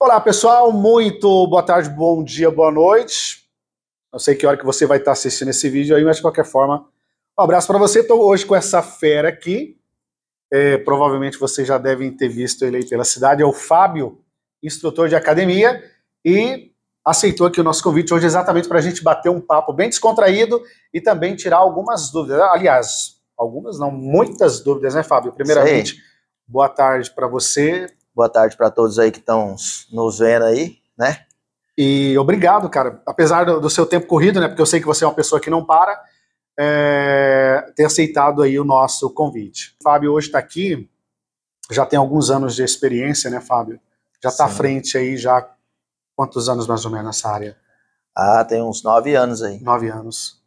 Olá, pessoal. Muito boa tarde, bom dia, boa noite. Não sei que hora que você vai estar assistindo esse vídeo aí, mas de qualquer forma, um abraço para você. Estou hoje com essa fera aqui. É, provavelmente vocês já devem ter visto ele aí pela cidade. É o Fábio, instrutor de academia, e aceitou aqui o nosso convite hoje exatamente para a gente bater um papo bem descontraído e também tirar algumas dúvidas. Aliás, algumas não, muitas dúvidas, né, Fábio? Primeiramente, boa tarde para você. Boa tarde para todos aí que estão nos vendo aí, né? E obrigado, cara. Apesar do, do, seu tempo corrido, né? Porque eu sei que você é uma pessoa que não para, é, ter aceitado aí o nosso convite. O Fábio hoje está aqui, já tem alguns anos de experiência, né, Fábio? Já está à frente aí, já quantos anos mais ou menos nessa área? Ah, tem uns nove anos aí. Nove anos.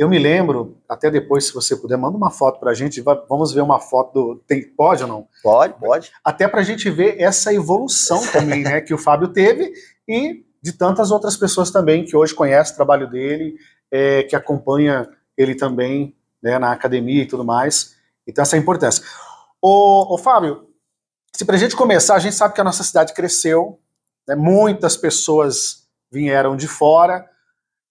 Eu me lembro, até depois, se você puder, manda uma foto para a gente. Vamos ver uma foto do. Tem, pode ou não? Pode, pode. Até para a gente ver essa evolução também, né? Que o Fábio teve e de tantas outras pessoas também que hoje conhecem o trabalho dele, é, que acompanha ele também né, na academia e tudo mais. Então, essa é a importância. Ô, ô Fábio, se para a gente começar, a gente sabe que a nossa cidade cresceu, né, muitas pessoas vieram de fora,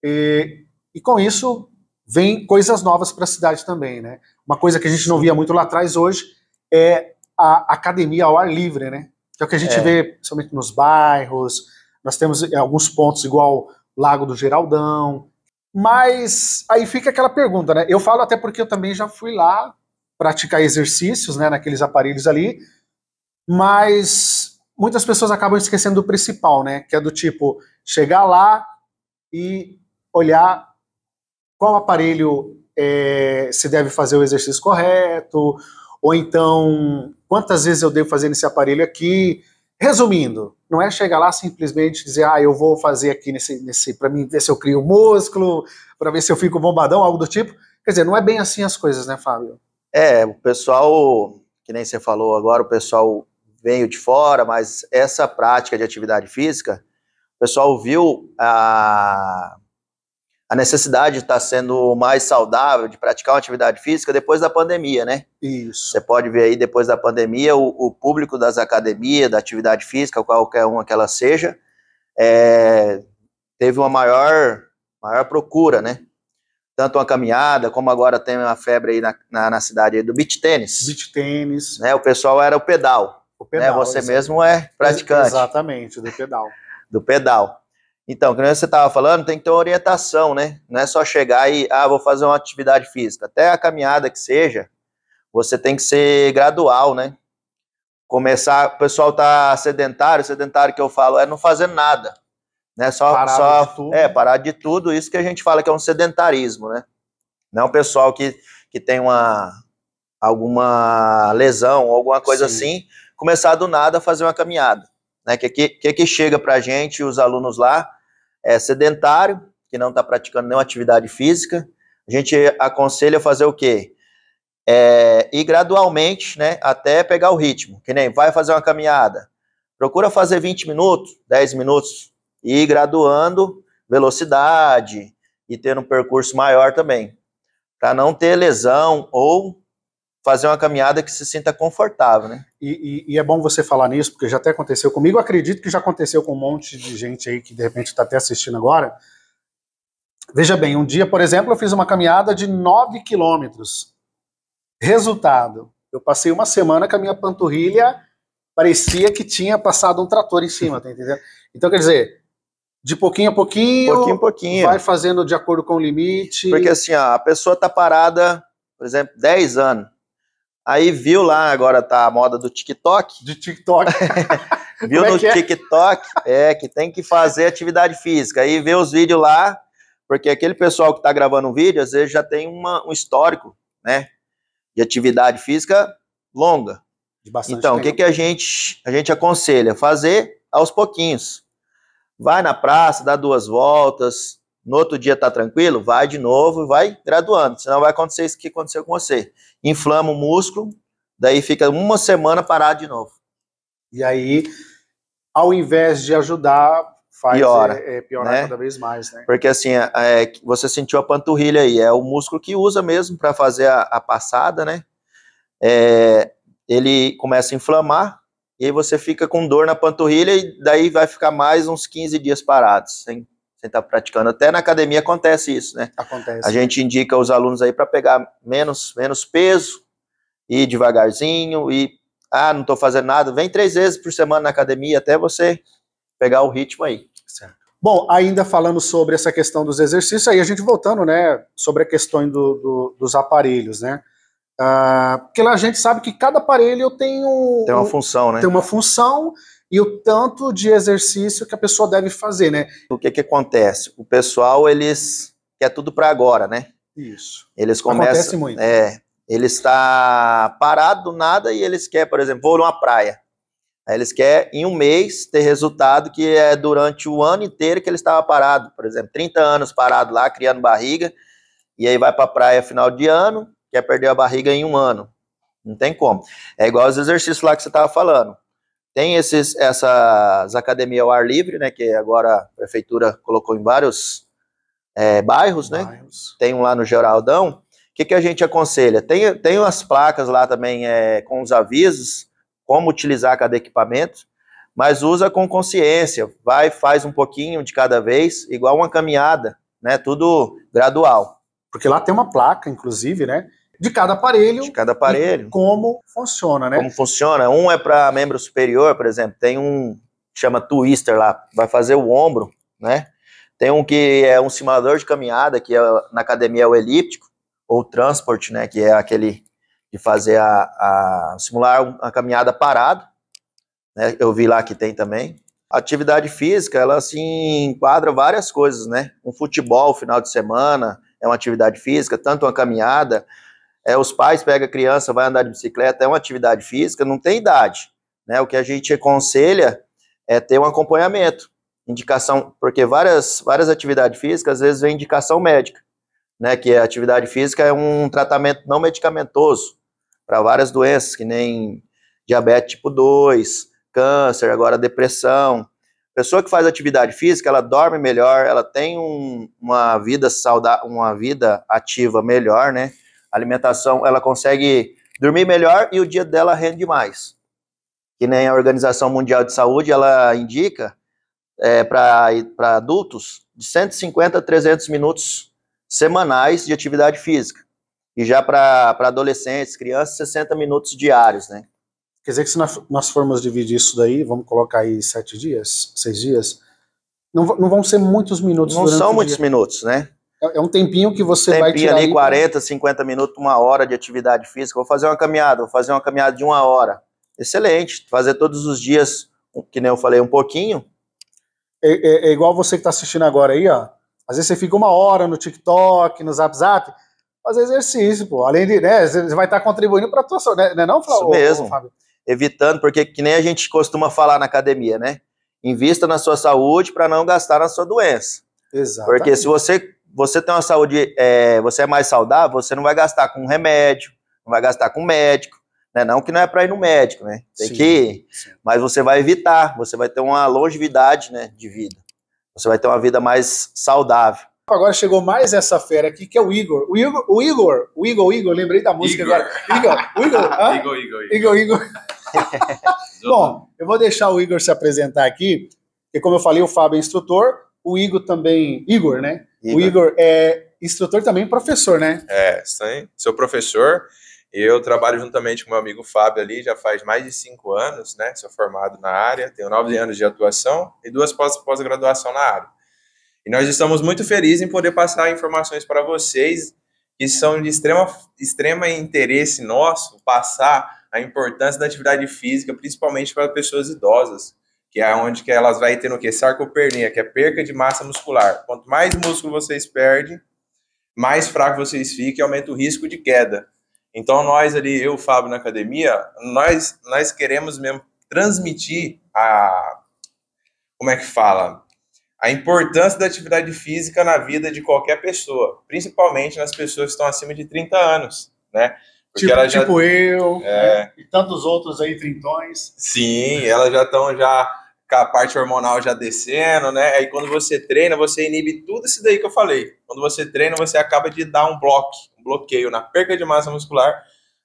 e, e com isso vem coisas novas para a cidade também, né? Uma coisa que a gente não via muito lá atrás hoje é a academia ao ar livre, né? Que é o que a gente é. vê principalmente nos bairros. Nós temos eh, alguns pontos igual Lago do Geraldão. Mas aí fica aquela pergunta, né? Eu falo até porque eu também já fui lá praticar exercícios, né, naqueles aparelhos ali, mas muitas pessoas acabam esquecendo do principal, né, que é do tipo chegar lá e olhar qual aparelho é, se deve fazer o exercício correto, ou então quantas vezes eu devo fazer nesse aparelho aqui. Resumindo, não é chegar lá simplesmente dizer, ah, eu vou fazer aqui nesse, nesse para mim ver se eu crio músculo, para ver se eu fico bombadão, algo do tipo. Quer dizer, não é bem assim as coisas, né, Fábio? É, o pessoal, que nem você falou agora, o pessoal veio de fora, mas essa prática de atividade física, o pessoal viu a, a necessidade de estar tá sendo mais saudável, de praticar uma atividade física depois da pandemia, né? Isso. Você pode ver aí, depois da pandemia, o, o público das academias, da atividade física, qualquer uma que ela seja, é, teve uma maior, maior procura, né? Tanto uma caminhada, como agora tem uma febre aí na, na, na cidade do beach tênis. Beach tênis. Né? O pessoal era o pedal. O né? pedal. Né? Você exatamente. mesmo é praticante. Exatamente, do pedal. do pedal. Então, como você estava falando, tem que ter uma orientação, né? Não é só chegar e, ah, vou fazer uma atividade física. Até a caminhada que seja, você tem que ser gradual, né? Começar, o pessoal tá sedentário, sedentário que eu falo, é não fazer nada, né? Só, parar só, de tudo. é, parar de tudo, isso que a gente fala que é um sedentarismo, né? Não o é pessoal que, que tem uma, alguma lesão, alguma coisa Sim. assim, começar do nada a fazer uma caminhada, né? Que, que, que chega para gente, os alunos lá, é, sedentário, que não está praticando nenhuma atividade física, a gente aconselha fazer o quê? É, ir gradualmente, né, até pegar o ritmo. Que nem vai fazer uma caminhada, procura fazer 20 minutos, 10 minutos, e ir graduando velocidade e ter um percurso maior também, para não ter lesão ou fazer uma caminhada que se sinta confortável, né? E, e, e, é bom você falar nisso, porque já até aconteceu comigo, acredito que já aconteceu com um monte de gente aí que de repente está até assistindo agora. Veja bem, um dia, por exemplo, eu fiz uma caminhada de 9 quilômetros. Resultado, eu passei uma semana com a minha panturrilha, parecia que tinha passado um trator em cima, tá entendendo? Então, quer dizer, de pouquinho a pouquinho, pouquinho, pouquinho. vai fazendo de acordo com o limite. Porque assim, ó, a pessoa tá parada, por exemplo, 10 anos Aí viu lá, agora tá a moda do TikTok. De TikTok. viu é no é? TikTok, é, que tem que fazer atividade física. Aí vê os vídeos lá, porque aquele pessoal que tá gravando o vídeo, às vezes já tem uma, um histórico, né? De atividade física longa. então, o que, que a gente, a gente aconselha? Fazer aos pouquinhos. Vai na praça, dá duas voltas, no outro dia tá tranquilo, vai de novo, vai graduando, senão vai acontecer isso que aconteceu com você. Inflama o músculo, daí fica uma semana parado de novo. E aí, ao invés de ajudar, faz piora, é, é piorar né? cada vez mais, né? Porque assim, é, é você sentiu a panturrilha aí, é o músculo que usa mesmo para fazer a, a, passada, né? É, ele começa a inflamar, e aí você fica com dor na panturrilha, e daí vai ficar mais uns 15 dias parados, sem você está praticando. Até na academia acontece isso, né? Acontece. A gente indica os alunos aí para pegar menos, menos peso, ir devagarzinho e ah, não estou fazendo nada. Vem três vezes por semana na academia até você pegar o ritmo aí. Certo. Bom, ainda falando sobre essa questão dos exercícios, aí a gente voltando, né, sobre a questão do, do, dos aparelhos, né? Ah, porque lá a gente sabe que cada aparelho tem um. Tem uma função, né? Tem uma função e o tanto de exercício que a pessoa deve fazer, né? O que que acontece? O pessoal, eles quer tudo para agora, né? Isso. Eles começam, acontece muito. É, ele está parado do nada e eles querem, por exemplo, vou numa praia. Aí eles querem, em um mês, ter resultado que é durante o ano inteiro que ele estava parado. Por exemplo, 30 anos parado lá, criando barriga, e aí vai para a praia final de ano, quer perder a barriga em um ano. Não tem como. É igual os exercícios lá que você estava falando. Tem esses, essas academias ao ar livre, né, que agora a prefeitura colocou em vários é, bairros, né? Bairros. Tem um lá no Geraldão. O que, que a gente aconselha? Tem, tem umas placas lá também é, com os avisos, como utilizar cada equipamento, mas usa com consciência. Vai, faz um pouquinho de cada vez, igual uma caminhada, né? Tudo gradual. Porque lá tem uma placa, inclusive, né? de cada aparelho. De cada aparelho. como funciona, né? Como funciona. Um é para membro superior, por exemplo. Tem um que chama Twister lá, vai fazer o ombro, né? Tem um que é um simulador de caminhada, que é, na academia é o elíptico, ou transport, né? Que é aquele de fazer a, a simular a caminhada parada Né? Eu vi lá que tem também. atividade física, ela se assim, enquadra várias coisas, né? Um futebol final de semana é uma atividade física, tanto uma caminhada, é, os pais pegam a criança, vai andar de bicicleta, é uma atividade física, não tem idade. Né? O que a gente aconselha é ter um acompanhamento. Indicação, porque várias, várias atividades físicas, às vezes, vem indicação médica, né? Que a atividade física é um tratamento não medicamentoso para várias doenças, que nem diabetes tipo 2, câncer, agora depressão. Pessoa que faz atividade física, ela dorme melhor, ela tem um, uma vida saudável, uma vida ativa melhor, né? alimentação, ela consegue dormir melhor e o dia dela rende mais. Que nem a Organização Mundial de Saúde, ela indica é, para adultos de 150 a 300 minutos semanais de atividade física. E já para adolescentes, crianças, 60 minutos diários, né? Quer dizer que se nós, formos dividir isso daí, vamos colocar aí sete dias, seis dias, não, não vão ser muitos minutos Não são muitos minutos, né? É, é um tempinho que você tempinho vai tirar ali, 40, 50 minutos, uma hora de atividade física. Vou fazer uma caminhada, vou fazer uma caminhada de uma hora. Excelente. Fazer todos os dias, que nem eu falei, um pouquinho. É, é, é igual você que está assistindo agora aí, ó. Às vezes você fica uma hora no TikTok, no Zap Zap, fazer exercício, pô. Além de, né, você vai estar tá contribuindo para a tua saúde, né, né? não, Flávio? Isso mesmo. Ô, Fábio? Evitando, porque que nem a gente costuma falar na academia, né? Invista na sua saúde para não gastar na sua doença. Exato. Porque se você você tem uma saúde, é, você é mais saudável, você não vai gastar com remédio, não vai gastar com médico, né? Não que não é para ir no médico, né? Tem sim, que ir, sim. mas você vai evitar, você vai ter uma longevidade, né, de vida. Você vai ter uma vida mais saudável. Agora chegou mais essa fera aqui, que é o Igor. O Igor, o Igor, o Igor, o Igor lembrei da música Igor. agora. Igor, Igor, Igor, Igor, Igor. Igor, Igor. Bom, eu vou deixar o Igor se apresentar aqui, porque como eu falei, o Fábio é instrutor, o Igor também, Igor, né? o Igor é instrutor também professor, né? É, sim. Sou professor e eu trabalho juntamente com meu amigo Fábio ali, já faz mais de cinco anos, né? Sou formado na área, tenho nove anos de atuação e duas pós-graduação na área. E nós estamos muito felizes em poder passar informações para vocês que são de extrema, extrema interesse nosso, passar a importância da atividade física, principalmente para pessoas idosas que é onde que elas vai ter o que? Sarcopenia, que é perca de massa muscular. Quanto mais músculo vocês perdem, mais fraco vocês ficam e aumenta o risco de queda. Então nós ali, eu, Fábio, na academia, nós, nós queremos mesmo transmitir a... como é que fala? A importância da atividade física na vida de qualquer pessoa, principalmente nas pessoas que estão acima de 30 anos, né? Porque tipo, já, tipo eu é, né? e tantos outros aí, trintões. Sim, elas já estão já com a parte hormonal já descendo, né? Aí quando você treina, você inibe tudo isso daí que eu falei. Quando você treina, você acaba de dar um bloco, um bloqueio na perda de massa muscular,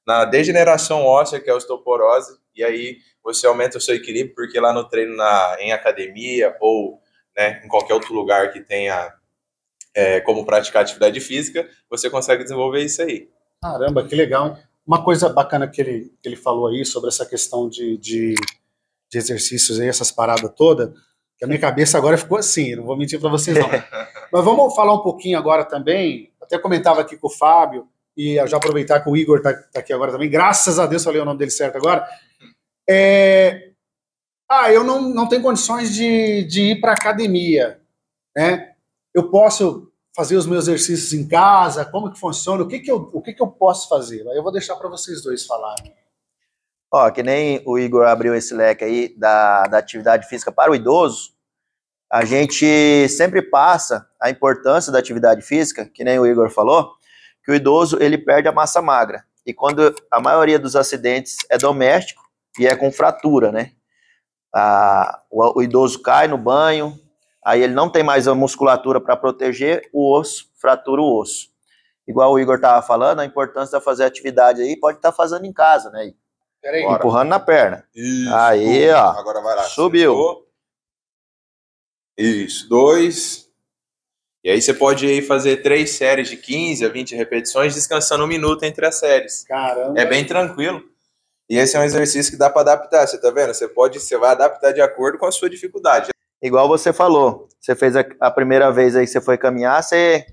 na degeneração óssea, que é a osteoporose, e aí você aumenta o seu equilíbrio, porque lá no treino na, em academia ou né, em qualquer outro lugar que tenha é, como praticar atividade física, você consegue desenvolver isso aí. Caramba, que legal, hein? Uma coisa bacana que ele, que ele falou aí sobre essa questão de, de de exercícios aí, essas paradas todas, que a minha cabeça agora ficou assim, não vou mentir para vocês não. Mas vamos falar um pouquinho agora também, até comentava aqui com o Fábio, e já aproveitar que o Igor está tá aqui agora também, graças a Deus falei o nome dele certo agora. É... Ah, eu não, não tenho condições de, de ir para academia, né? Eu posso fazer os meus exercícios em casa, como que funciona, o que que eu, o que que eu posso fazer? Eu vou deixar para vocês dois falarem. Ó, que nem o Igor abriu esse leque aí da, da atividade física para o idoso, a gente sempre passa a importância da atividade física, que nem o Igor falou, que o idoso ele perde a massa magra. E quando a maioria dos acidentes é doméstico e é com fratura, né? Ah, o, o idoso cai no banho, aí ele não tem mais a musculatura para proteger o osso, fratura o osso. Igual o Igor estava falando, a importância de fazer atividade aí pode estar tá fazendo em casa, né? empurrando na perna. Isso. Aí, ó. Agora vai lá. Subiu. Sentou. Isso, dois. E aí você pode aí fazer três séries de 15 a 20 repetições, descansando um minuto entre as séries. Caramba. É bem tranquilo. E esse é um exercício que dá para adaptar, você tá vendo? Você pode, você vai adaptar de acordo com a sua dificuldade. Igual você falou, você fez a, a primeira vez aí que você foi caminhar, você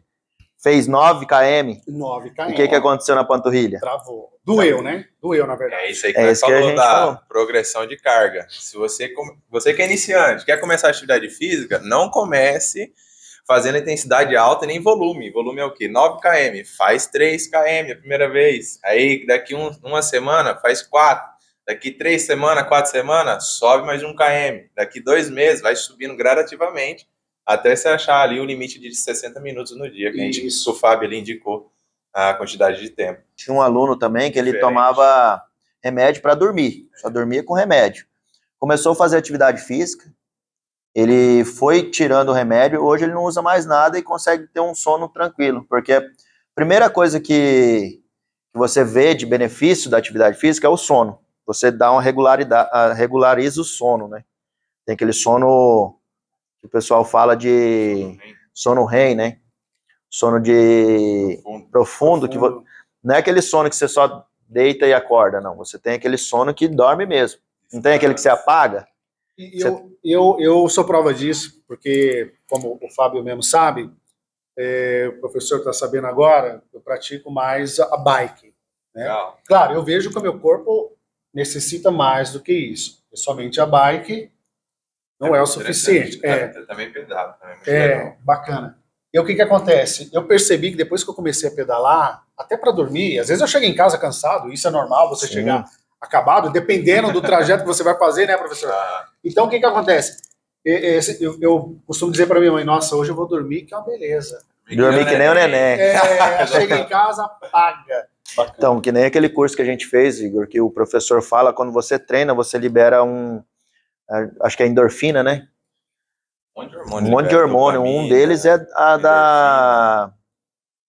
Fez 9 km. 9 km. O que, que aconteceu na panturrilha? Travou. Doeu, né? Doeu, na verdade. É isso aí que, é isso falou que a gente da falou. progressão de carga. Se você, você que é iniciante, quer começar a atividade física, não comece fazendo intensidade alta nem volume. Volume é o quê? 9 km. Faz 3 km a primeira vez. Aí daqui um, uma semana faz 4. Daqui 3 semanas, 4 semanas, sobe mais 1 km. Daqui dois meses, vai subindo gradativamente até você achar ali o limite de 60 minutos no dia, que a gente, isso, o Fábio ele indicou a quantidade de tempo. Tinha um aluno também que ele Diferente. tomava remédio para dormir, só dormia com remédio. Começou a fazer atividade física, ele foi tirando o remédio, hoje ele não usa mais nada e consegue ter um sono tranquilo, porque a primeira coisa que, que você vê de benefício da atividade física é o sono. Você dá uma regularidade, ah, regulariza o sono, né? Tem aquele sono o pessoal fala de sono REM, né? Sono de profundo, profundo, que vo... não é aquele sono que você só deita e acorda, não. Você tem aquele sono que dorme mesmo. Não tem aquele que você apaga? Você... Eu, eu, eu sou prova disso, porque, como o Fábio mesmo sabe, é, o professor está sabendo agora, eu pratico mais a bike. Né? Claro, eu vejo que o meu corpo necessita mais do que isso. É somente a bike não é, tá, é tá o suficiente. Tá é. também pedalo. Também é, legal. bacana. E o que, que acontece? Eu percebi que depois que eu comecei a pedalar, até para dormir, às vezes eu chego em casa cansado, isso é normal, você Sim. chegar acabado, dependendo do trajeto que você vai fazer, né, professor? Ah. Então, o que, que acontece? Eu, eu costumo dizer para minha mãe, nossa, hoje eu vou dormir, que é uma beleza. Dormir é que nem o neném. É, chega em casa, paga. Bacana. Então, que nem aquele curso que a gente fez, Igor, que o professor fala, quando você treina, você libera um, acho que é endorfina, né? Um monte de hormônio. Um, deles é a da,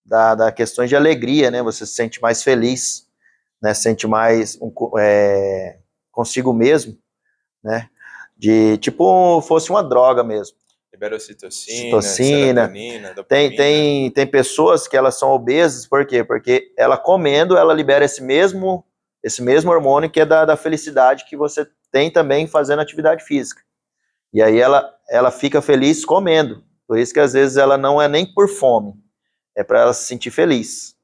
da, da questões de alegria, né? Você se sente mais feliz, né? Sente mais um, é, consigo mesmo, né? De tipo fosse uma droga mesmo. Liberocitocina, Citocina. Tem, tem, tem pessoas que elas são obesas, por quê? Porque ela comendo, ela libera esse mesmo esse mesmo hormônio que é da, da felicidade que você tem também fazendo atividade física. E aí ela, ela fica feliz comendo. Por isso que às vezes ela não é nem por fome, é para ela se sentir feliz.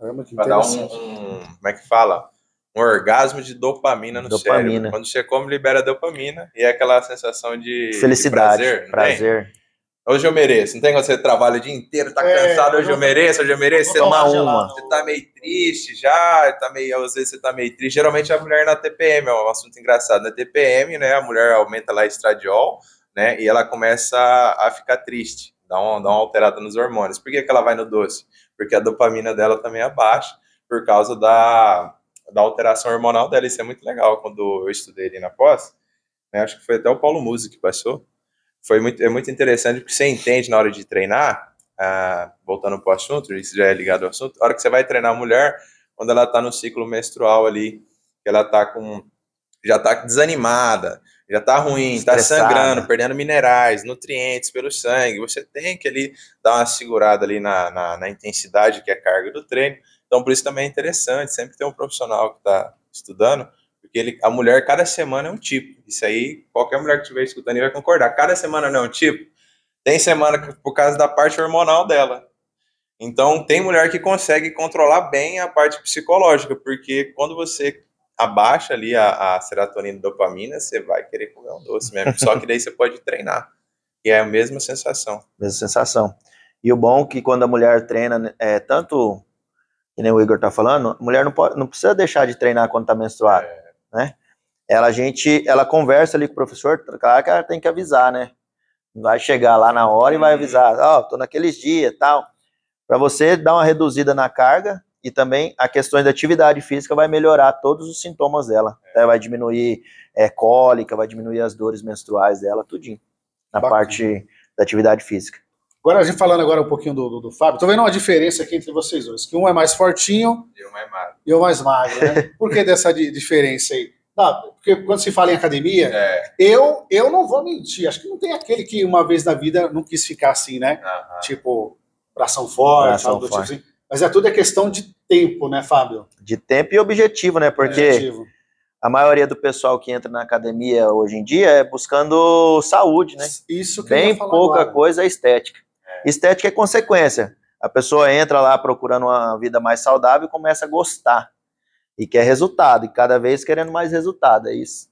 Caramba, que dar um, como é que fala? Um orgasmo de dopamina no dopamina. cérebro. Quando você come, libera dopamina e é aquela sensação de felicidade, de prazer. prazer. Hoje eu mereço. Não tem como você trabalha o dia inteiro, tá é, cansado, hoje eu, mereço, hoje eu mereço, você uma uma. Você tá meio triste já, tá meio, às vezes você tá meio triste. Geralmente a mulher na TPM, é um assunto engraçado. Na né? TPM, né, a mulher aumenta lá estradiol, né, e ela começa a ficar triste, dá uma, dá uma alterada nos hormônios. Por que, que ela vai no doce? Porque a dopamina dela também é por causa da, da alteração hormonal dela. Isso é muito legal, quando eu estudei ali na pós, né, acho que foi até o Paulo Musi que passou, foi muito, é muito interessante porque você entende na hora de treinar, ah, voltando para o assunto, isso já é ligado ao assunto, a hora que você vai treinar a mulher, quando ela está no ciclo menstrual ali, que ela está com, já está desanimada, já está ruim, tá está sangrando, perdendo minerais, nutrientes pelo sangue, você tem que ali dar uma segurada ali na, na, na intensidade que é a carga do treino, então por isso também é interessante, sempre ter um profissional que está estudando, porque ele, a mulher, cada semana é um tipo. Isso aí, qualquer mulher que estiver escutando vai concordar. Cada semana não é um tipo. Tem semana que, por causa da parte hormonal dela. Então, tem mulher que consegue controlar bem a parte psicológica, porque quando você abaixa ali a, a serotonina e dopamina, você vai querer comer um doce mesmo. Só que daí você pode treinar. E é a mesma sensação. Mesma sensação. E o bom é que quando a mulher treina, é tanto que nem o Igor tá falando, a mulher não, pode, não precisa deixar de treinar quando tá menstruada. É né? Ela a gente, ela conversa ali com o professor, claro que ela tem que avisar, né? Vai chegar lá na hora e vai uhum. avisar, ó, oh, tô naqueles dias, tal, para você dar uma reduzida na carga e também a questão da atividade física vai melhorar todos os sintomas dela, né? vai diminuir é, cólica, vai diminuir as dores menstruais dela, tudinho na Bacana. parte da atividade física. Agora, a gente falando agora um pouquinho do, do, do Fábio, tô vendo uma diferença aqui entre vocês dois, que um é mais fortinho e o é magro. E um mais magro, né? Por que dessa di diferença aí? Não, porque quando se fala em academia, é. eu, eu não vou mentir. Acho que não tem aquele que uma vez na vida não quis ficar assim, né? Uh -huh. Tipo, bração forte, bração algo do tipo forte. tipo assim. Mas é tudo é questão de tempo, né, Fábio? De tempo e objetivo, né? Porque objetivo. a maioria do pessoal que entra na academia hoje em dia é buscando saúde, né? Isso que Bem pouca agora. coisa é estética. Estética é consequência. A pessoa entra lá procurando uma vida mais saudável e começa a gostar. E quer resultado, e cada vez querendo mais resultado, é isso.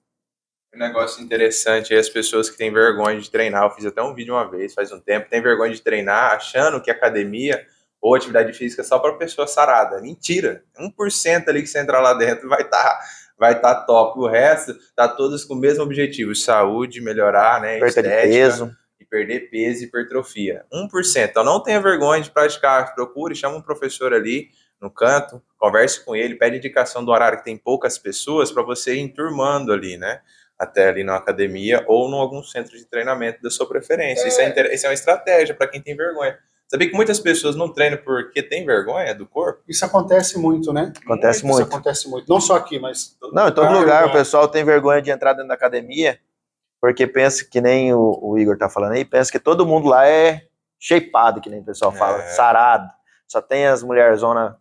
Um negócio interessante é as pessoas que têm vergonha de treinar. Eu fiz até um vídeo uma vez, faz um tempo, tem vergonha de treinar, achando que academia ou atividade física é só para pessoa sarada. Mentira! 1% ali que você entrar lá dentro vai estar tá, vai tá top. O resto tá todos com o mesmo objetivo: saúde, melhorar, né? Perda estética. de peso perder peso e hipertrofia. 1%. Então não tenha vergonha de praticar, procure, chama um professor ali no canto, converse com ele, pede indicação do horário que tem poucas pessoas para você ir enturmando ali, né? Até ali na academia ou em algum centro de treinamento da sua preferência. É. Isso, é inter... isso é uma estratégia para quem tem vergonha. Sabia que muitas pessoas não treinam porque tem vergonha do corpo? Isso acontece muito, né? Acontece muito. muito. Isso acontece muito. Não só aqui, mas. Não, em todo lugar. O pessoal tem vergonha de entrar dentro da academia porque pensa que nem o, o Igor tá falando aí, pensa que todo mundo lá é shapeado, que nem o pessoal fala, é. sarado. Só tem as mulheres zona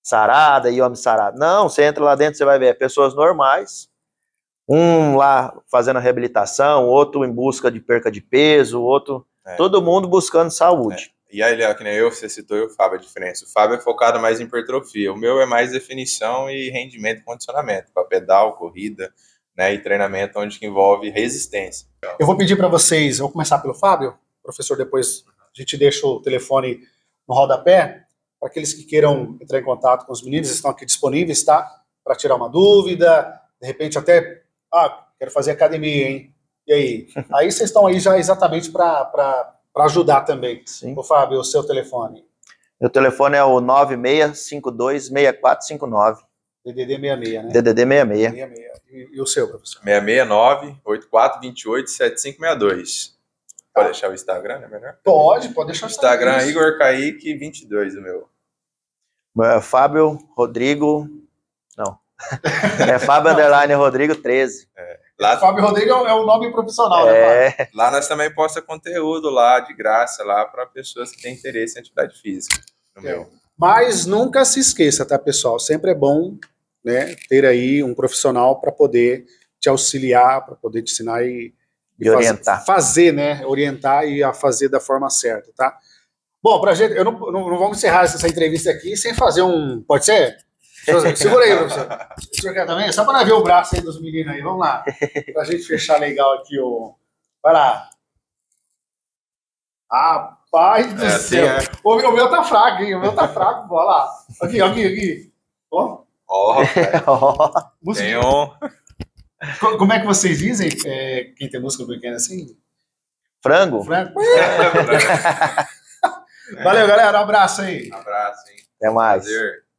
sarada e homem sarado. Não, você entra lá dentro, você vai ver é pessoas normais, um lá fazendo a reabilitação, outro em busca de perca de peso, outro. É. Todo mundo buscando saúde. É. E aí, Léo, que nem eu, você citou e o Fábio a diferença. O Fábio é focado mais em hipertrofia. O meu é mais definição e rendimento, condicionamento, para pedal, corrida né, e treinamento onde que envolve resistência. Eu vou pedir para vocês, eu vou começar pelo Fábio, professor, depois a gente deixa o telefone no rodapé, para aqueles que queiram entrar em contato com os meninos, estão aqui disponíveis, tá? Para tirar uma dúvida, de repente até, ah, quero fazer academia, hein? E aí? aí vocês estão aí já exatamente para ajudar também. Sim. Ô, Fábio, o seu telefone. Meu telefone é o 96526459. DDD 66, né? DDD 66. 66. E, e o seu, professor? 669-8428-7562. Pode ah. deixar o Instagram, é melhor? Pode, pode deixar o Instagram. Instagram Igor Kaique 22, o meu. É, Fábio Rodrigo. Não. É Fábio Underline Rodrigo 13. É. Lá... Fábio Rodrigo é o nome profissional, é... né, Fábio? Lá nós também posta conteúdo lá, de graça, lá para pessoas que têm interesse em atividade física. No é. meu. Mas nunca se esqueça, tá, pessoal? Sempre é bom né, ter aí um profissional para poder te auxiliar, para poder te ensinar e, e, e orientar. Fazer, né? Orientar e a fazer da forma certa, tá? Bom, pra gente, eu não, não, não vamos encerrar essa entrevista aqui sem fazer um. Pode ser? Segura aí, professor. O senhor quer também? Só para ver o braço aí dos meninos aí. Vamos lá. Para a gente fechar legal aqui o. Vai lá. Ah, Rapaz do é, céu. É. O, o, meu tá fraco, hein? O meu tá fraco, bora lá. Aqui, aqui, aqui. Ó. Ó. Oh, tem um. Como é que vocês dizem? É, quem tem música pequena assim? Frango? Frango. Valeu, galera. Um abraço aí. Um abraço, hein? Até mais. Prazer.